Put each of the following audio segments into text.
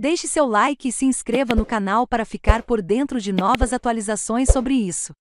Deixe seu like e se inscreva no canal para ficar por dentro de novas atualizações sobre isso.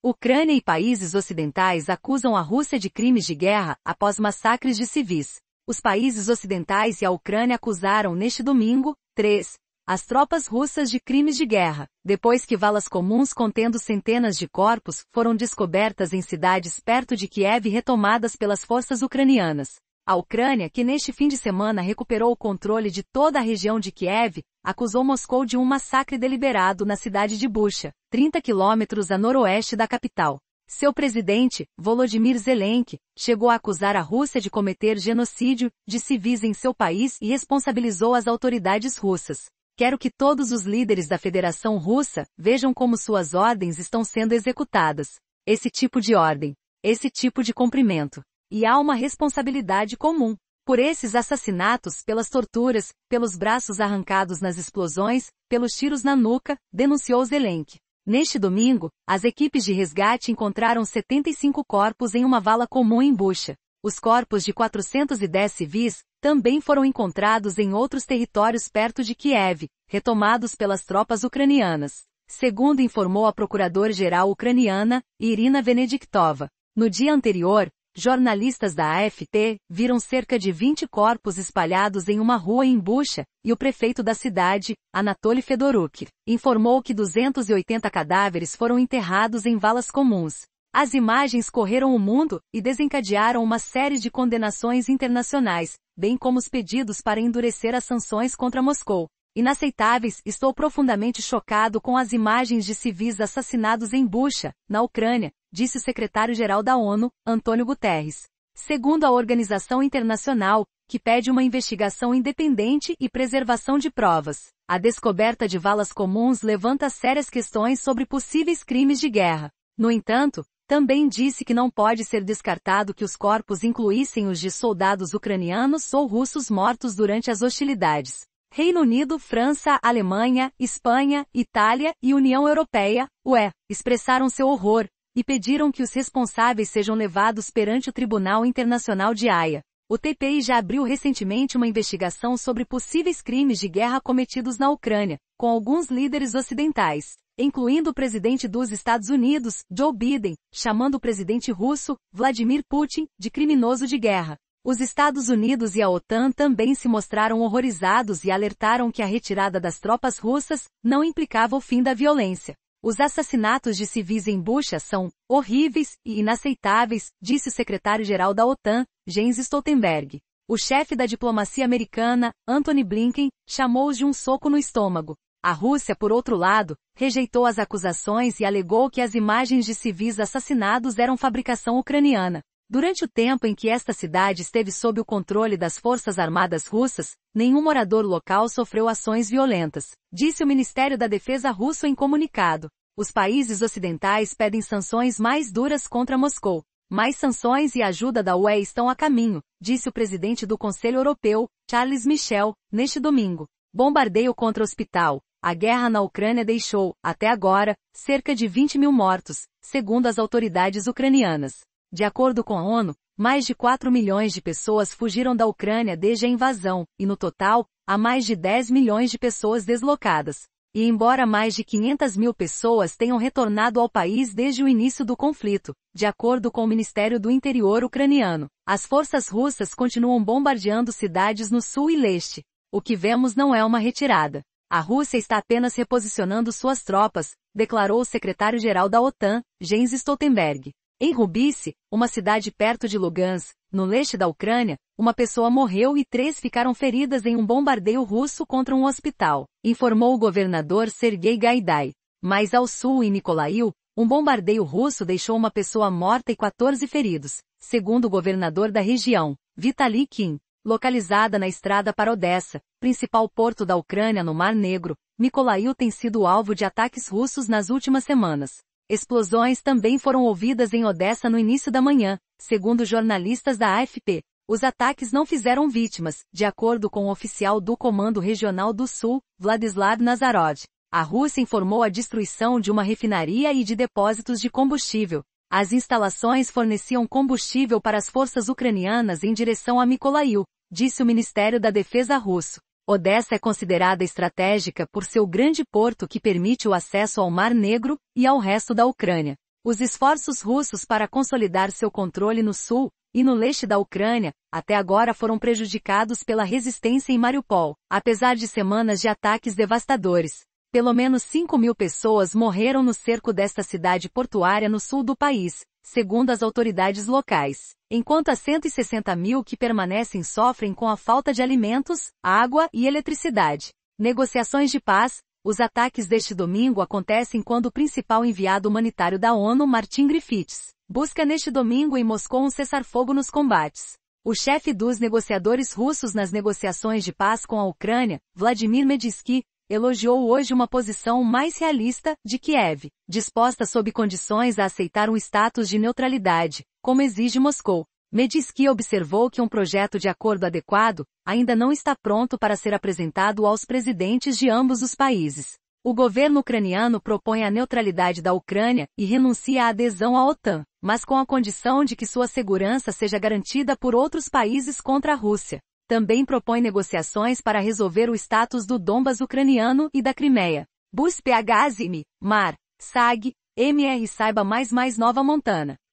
Ucrânia e países ocidentais acusam a Rússia de crimes de guerra após massacres de civis. Os países ocidentais e a Ucrânia acusaram neste domingo, 3, as tropas russas de crimes de guerra, depois que valas comuns contendo centenas de corpos foram descobertas em cidades perto de Kiev retomadas pelas forças ucranianas. A Ucrânia, que neste fim de semana recuperou o controle de toda a região de Kiev, acusou Moscou de um massacre deliberado na cidade de Bucha, 30 quilômetros a noroeste da capital. Seu presidente, Volodymyr Zelensky, chegou a acusar a Rússia de cometer genocídio de civis em seu país e responsabilizou as autoridades russas. Quero que todos os líderes da Federação Russa vejam como suas ordens estão sendo executadas. Esse tipo de ordem, esse tipo de cumprimento, e há uma responsabilidade comum. Por esses assassinatos, pelas torturas, pelos braços arrancados nas explosões, pelos tiros na nuca, denunciou Zelenk. Neste domingo, as equipes de resgate encontraram 75 corpos em uma vala comum em Bucha. Os corpos de 410 civis também foram encontrados em outros territórios perto de Kiev, retomados pelas tropas ucranianas. Segundo informou a procuradora-geral ucraniana, Irina Venediktova. No dia anterior, Jornalistas da AFT viram cerca de 20 corpos espalhados em uma rua em Bucha, e o prefeito da cidade, Anatoly Fedoruk, informou que 280 cadáveres foram enterrados em valas comuns. As imagens correram o mundo e desencadearam uma série de condenações internacionais, bem como os pedidos para endurecer as sanções contra Moscou. Inaceitáveis, estou profundamente chocado com as imagens de civis assassinados em Bucha, na Ucrânia, disse o secretário-geral da ONU, Antônio Guterres. Segundo a organização internacional, que pede uma investigação independente e preservação de provas, a descoberta de valas comuns levanta sérias questões sobre possíveis crimes de guerra. No entanto, também disse que não pode ser descartado que os corpos incluíssem os de soldados ucranianos ou russos mortos durante as hostilidades. Reino Unido, França, Alemanha, Espanha, Itália e União Europeia, UE, expressaram seu horror, e pediram que os responsáveis sejam levados perante o Tribunal Internacional de Haia. O TPI já abriu recentemente uma investigação sobre possíveis crimes de guerra cometidos na Ucrânia, com alguns líderes ocidentais, incluindo o presidente dos Estados Unidos, Joe Biden, chamando o presidente russo, Vladimir Putin, de criminoso de guerra. Os Estados Unidos e a OTAN também se mostraram horrorizados e alertaram que a retirada das tropas russas não implicava o fim da violência. Os assassinatos de civis em Bucha são horríveis e inaceitáveis, disse o secretário-geral da OTAN, Jens Stoltenberg. O chefe da diplomacia americana, Anthony Blinken, chamou-os de um soco no estômago. A Rússia, por outro lado, rejeitou as acusações e alegou que as imagens de civis assassinados eram fabricação ucraniana. Durante o tempo em que esta cidade esteve sob o controle das Forças Armadas Russas, nenhum morador local sofreu ações violentas, disse o Ministério da Defesa russo em comunicado. Os países ocidentais pedem sanções mais duras contra Moscou. Mais sanções e ajuda da UE estão a caminho, disse o presidente do Conselho Europeu, Charles Michel, neste domingo. Bombardeio contra hospital. A guerra na Ucrânia deixou, até agora, cerca de 20 mil mortos, segundo as autoridades ucranianas. De acordo com a ONU, mais de 4 milhões de pessoas fugiram da Ucrânia desde a invasão, e no total, há mais de 10 milhões de pessoas deslocadas. E embora mais de 500 mil pessoas tenham retornado ao país desde o início do conflito, de acordo com o Ministério do Interior ucraniano, as forças russas continuam bombardeando cidades no sul e leste. O que vemos não é uma retirada. A Rússia está apenas reposicionando suas tropas, declarou o secretário-geral da OTAN, Jens Stoltenberg. Em Rubice, uma cidade perto de Lugansk, no leste da Ucrânia, uma pessoa morreu e três ficaram feridas em um bombardeio russo contra um hospital, informou o governador Sergei Gaidai. Mas ao sul, em Nikolaiu, um bombardeio russo deixou uma pessoa morta e 14 feridos, segundo o governador da região, Vitali Kim. Localizada na estrada para Odessa, principal porto da Ucrânia no Mar Negro, Nikolaiu tem sido alvo de ataques russos nas últimas semanas. Explosões também foram ouvidas em Odessa no início da manhã, segundo jornalistas da AFP. Os ataques não fizeram vítimas, de acordo com o oficial do Comando Regional do Sul, Vladislav Nazarod. A Rússia informou a destruição de uma refinaria e de depósitos de combustível. As instalações forneciam combustível para as forças ucranianas em direção a Mikolaiu, disse o Ministério da Defesa russo. Odessa é considerada estratégica por seu grande porto que permite o acesso ao Mar Negro e ao resto da Ucrânia. Os esforços russos para consolidar seu controle no sul e no leste da Ucrânia, até agora foram prejudicados pela resistência em Mariupol, apesar de semanas de ataques devastadores. Pelo menos 5 mil pessoas morreram no cerco desta cidade portuária no sul do país, segundo as autoridades locais, enquanto as 160 mil que permanecem sofrem com a falta de alimentos, água e eletricidade. Negociações de paz, os ataques deste domingo acontecem quando o principal enviado humanitário da ONU, Martin Griffiths, busca neste domingo em Moscou um cessar-fogo nos combates. O chefe dos negociadores russos nas negociações de paz com a Ucrânia, Vladimir Medinsky, elogiou hoje uma posição mais realista, de Kiev, disposta sob condições a aceitar um status de neutralidade, como exige Moscou. Medinsky observou que um projeto de acordo adequado ainda não está pronto para ser apresentado aos presidentes de ambos os países. O governo ucraniano propõe a neutralidade da Ucrânia e renuncia à adesão à OTAN, mas com a condição de que sua segurança seja garantida por outros países contra a Rússia. Também propõe negociações para resolver o status do Dombas ucraniano e da Crimeia. Buspe Agazime, Mar, SAG, MR Saiba mais mais Nova Montana